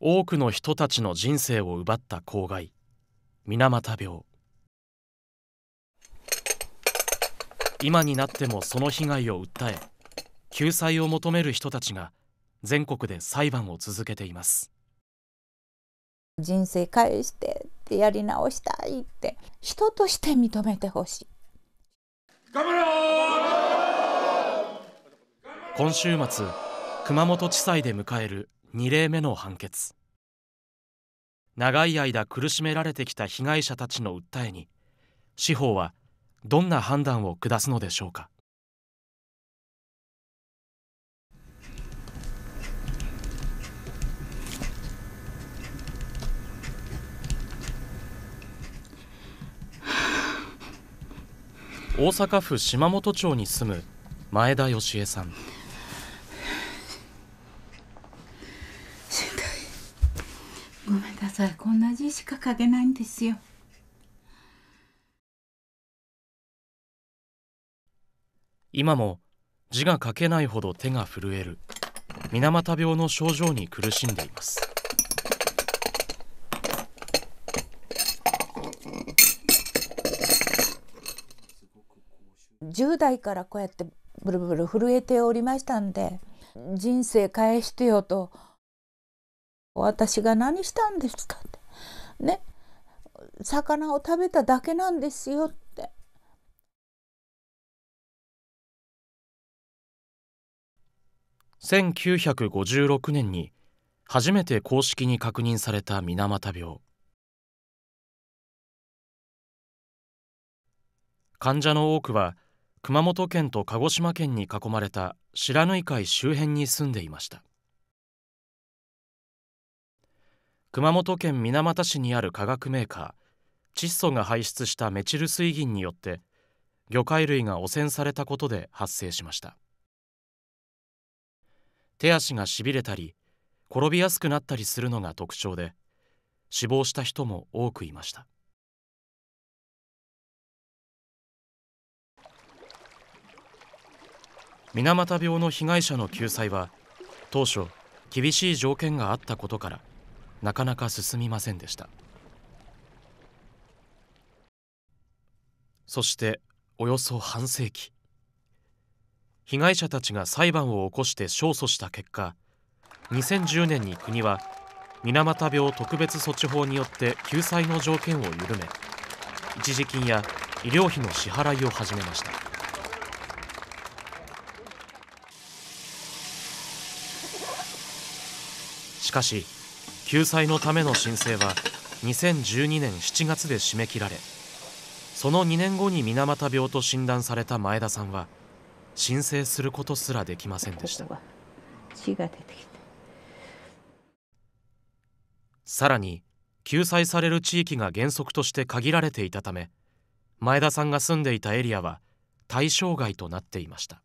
多くの人たちの人生を奪った公害水俣病今になってもその被害を訴え救済を求める人たちが全国で裁判を続けています人生返してってやり直したいって人として認めてほしい頑張ろう今週末熊本地裁で迎える2例目の判決長い間苦しめられてきた被害者たちの訴えに司法はどんな判断を下すのでしょうか大阪府島本町に住む前田芳恵さんこんな字しか書けないんですよ。今も字が書けないほど手が震える水俣病の症状に苦しんでいます。10代からこうやってブルブル震えておりましたんで人生返してよと私が何したんですかってね魚を食べただけなんですよって1956年に初めて公式に確認された水俣病患者の多くは熊本県と鹿児島県に囲まれた白縫海周辺に住んでいました熊本県水俣市にある化学メーカー窒素が排出したメチル水銀によって魚介類が汚染されたことで発生しました手足がしびれたり転びやすくなったりするのが特徴で死亡した人も多くいました水俣病の被害者の救済は当初厳しい条件があったことからなかなか進みませんでしたそしておよそ半世紀被害者たちが裁判を起こして勝訴した結果2010年に国は水俣病特別措置法によって救済の条件を緩め一時金や医療費の支払いを始めましたしかし救済のための申請は2012年7月で締め切られその2年後に水俣病と診断された前田さんは申請することすらできませんでしたさらに救済される地域が原則として限られていたため前田さんが住んでいたエリアは対象外となっていました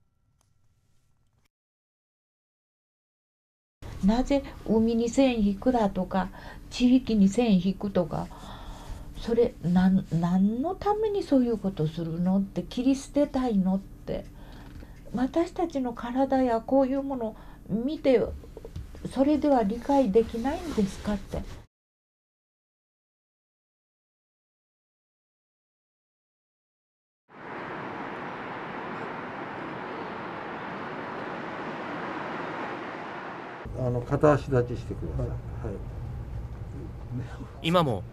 なぜ海に線引くだとか地域に線引くとかそれ何のためにそういうことするのって切り捨てたいのって私たちの体やこういうものを見てそれでは理解できないんですかって。片足立ちしてください、はい今も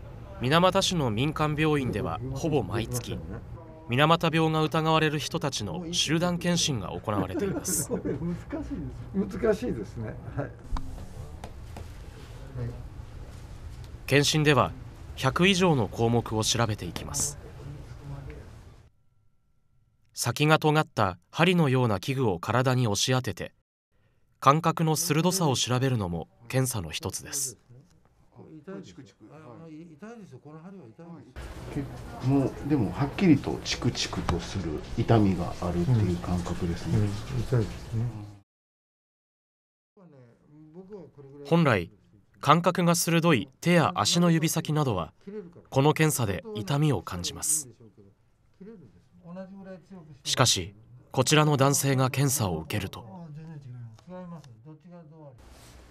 水俣市の民間病院ではほぼ毎月水俣病が疑われる人たちの集団検診が行われています。難しいです。難しいですね。はい。検診では100以上の項目を調べていきます。先が尖った針のような器具を体に押し当てて感覚の鋭さを調べるのも検査の一つです。もうでもはっきりとチクチクとする痛みがあるっていう感覚ですね。本来感覚が鋭い手や足の指先などはこの検査で痛みを感じます。しかしこちらの男性が検査を受けると。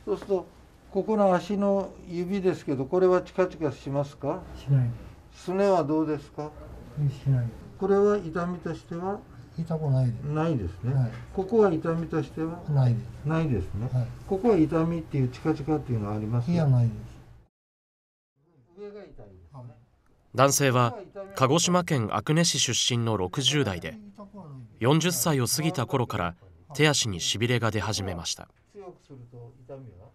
そうするとここの足の指ですけどこれはチカチカしますかしないすねはどうですかしないこれは痛みとしては痛くないですないですね、はい、ここは痛みとしてはないですないですね、はい、ここは痛みっていうチカチカっていうのはありますいやないです上が痛い男性は鹿児島県阿久根市出身の60代で40歳を過ぎた頃から手足にしびれが出始めました強くすると痛みは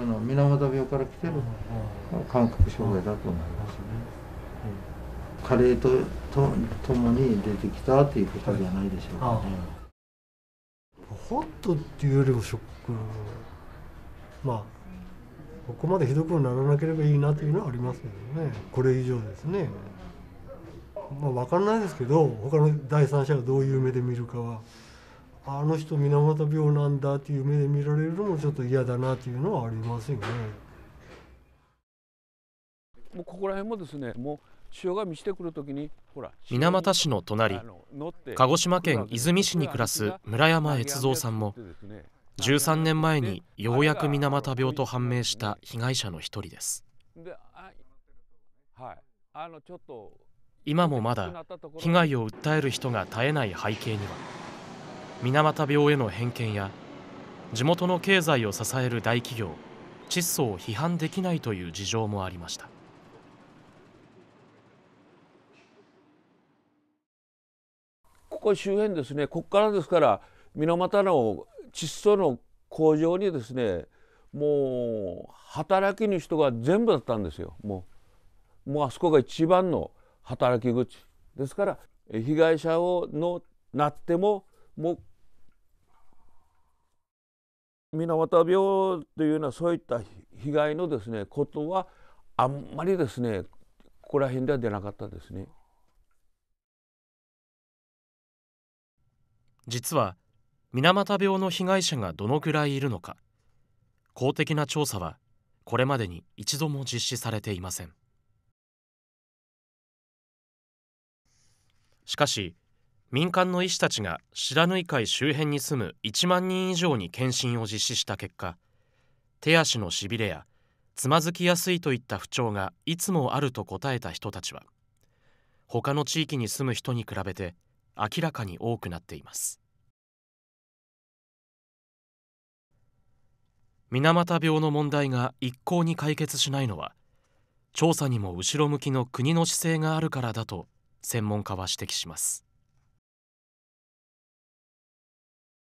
あの水俣病から来てる感覚障害だと思いますね。加齢ととともに出てきたということじゃないでしょうかね。ホットっていうよりもショックまあここまでひどくならなければいいなというのはありますけどねこれ以上ですねまあ分からないですけど他の第三者がどういう目で見るかはあの人水俣病なんだっていう目で見られるのもちょっと嫌だなっていうのはありませんね。もうここら辺もですねもう潮が満ちてくるときにほら水俣市の隣鹿児島県出水市に暮らす村山悦三さんも13年前にようやく水俣病と判明した被害者の一人です今もまだ被害を訴える人が絶えない背景には水俣病への偏見や地元の経済を支える大企業窒素を批判できないという事情もありましたここ周辺ですねここからですから水俣の窒素の工場にですねもう働きに人が全部だったんですよもうもうあそこが一番の働き口ですから被害者をのなってもも水俣病というのはそういった被害のですねことはあんまりですねここら辺では出なかったですね。実は水俣病の被害者がどのくらいいるのか公的な調査はこれまでに一度も実施されていませんしかし民間の医師たちが白縫海周辺に住む1万人以上に検診を実施した結果手足のしびれやつまずきやすいといった不調がいつもあると答えた人たちは他の地域に住む人に比べて明らかに多くなっています水俣病の問題が一向に解決しないのは調査にも後ろ向きの国の姿勢があるからだと専門家は指摘します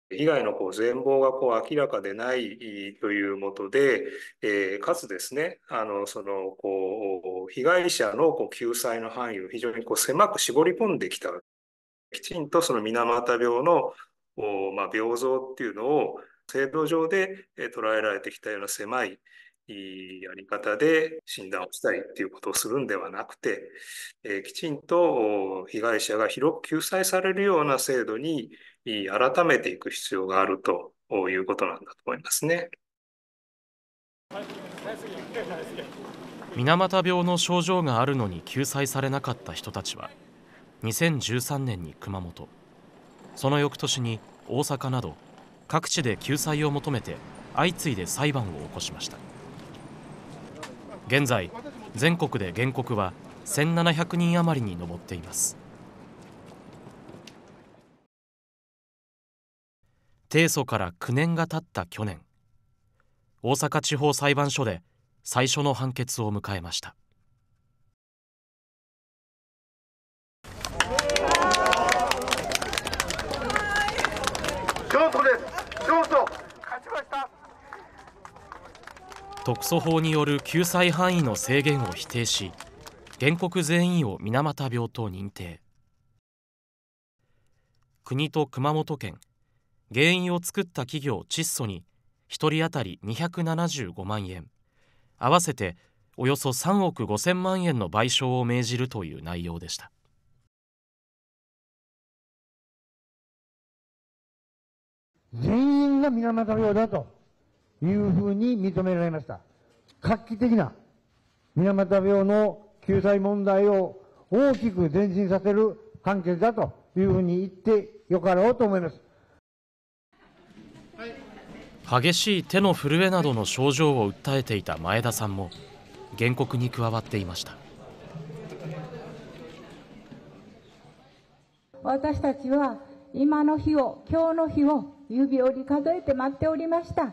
被害のこう全貌がこう明らかでないというもとで、えー、かつですね、あのそのこう被害者のこう救済の範囲を非常にこう狭く絞り込んできた、きちんとその水俣病のお、まあ、病像っていうのを制度上で捉えられてきたような狭いいいやり方で診断をしたいっていうことをするんではなくて、えきちんと被害者が広く救済されるような制度に改めていく必要があるということなんだと思いますね。水俣病の症状があるのに救済されなかった人たちは2013年に熊本その翌年に大阪など各地で救済を求めて相次いで裁判を起こしました。現在全国で原告は1700人余りに上っています提訴から9年が経った去年大阪地方裁判所で最初の判決を迎えました上訴です上訴特措法による救済範囲の制限を否定し原告全員を水俣病と認定国と熊本県原因を作った企業窒素に1人当たり275万円合わせておよそ3億5000万円の賠償を命じるという内容でした全員が水俣病だというふうに認められました。画期的な水俣病の救済問題を大きく前進させる判決だというふうに言ってよかろうと思います。激しい手の震えなどの症状を訴えていた前田さんも原告に加わっていました私たちは今の日を今日の日を指折り数えて待っておりました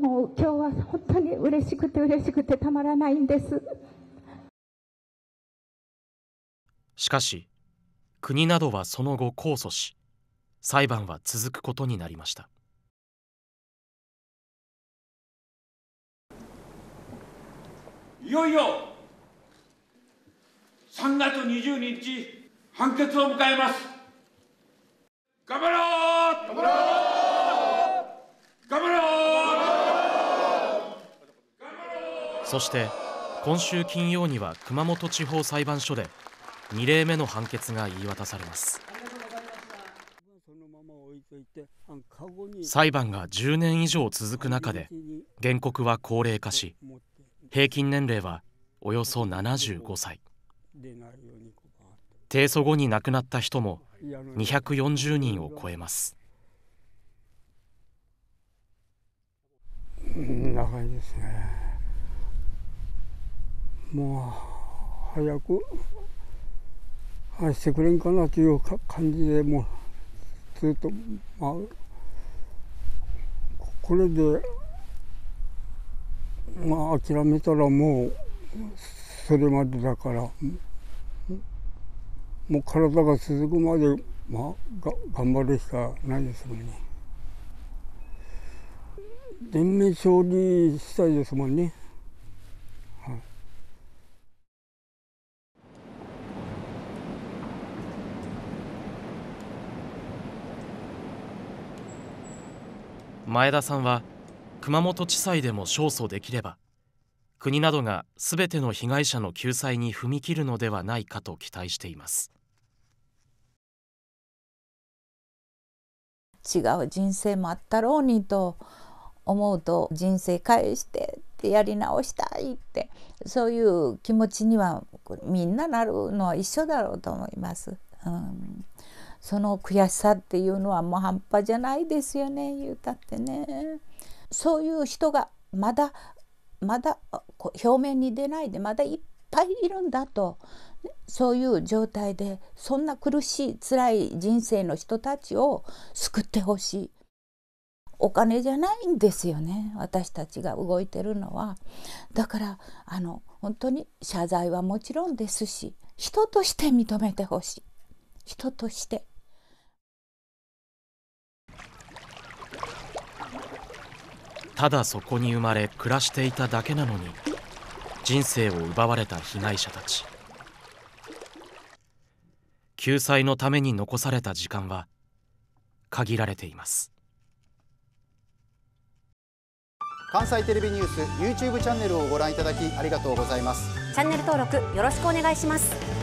もう今日は本当に嬉しくて嬉しくてたまらないんですしかし国などはその後控訴し裁判は続くことになりましたいよいよ3月2日判決を迎えます頑張ろう頑張ろう頑張ろうそして今週金曜には熊本地方裁判所で2例目の判決が言い渡されます裁判が10年以上続く中で原告は高齢化し平均年齢はおよそ75歳提訴後に亡くなった人も240人を超えます長いですねもう早く愛してくれんかなという感じでもうずっとまあこれでまあ諦めたらもうそれまでだからもう体が続くまでまあが頑張るしかないですもんね。全盟勝利したいですもんね。前田さんは熊本地裁でも勝訴できれば国などがすべての被害者の救済に踏み切るのではないかと期待しています違う人生もあったろうにと思うと人生返してってやり直したいってそういう気持ちにはみんななるのは一緒だろうと思います。うんその悔しさっていうのはもう半端じゃないですよね言うたってね。そういう人がまだまだ表面に出ないでまだいっぱいいるんだとそういう状態でそんな苦しい辛い人生の人たちを救ってほしい。お金じゃないんですよね私たちが動いてるのはだからあの本当に謝罪はもちろんですし人として認めてほしい人としてただそこに生まれ暮らしていただけなのに人生を奪われた被害者たち救済のために残された時間は限られています関西テレビニュース YouTube チャンネルをご覧いただきありがとうございますチャンネル登録よろしくお願いします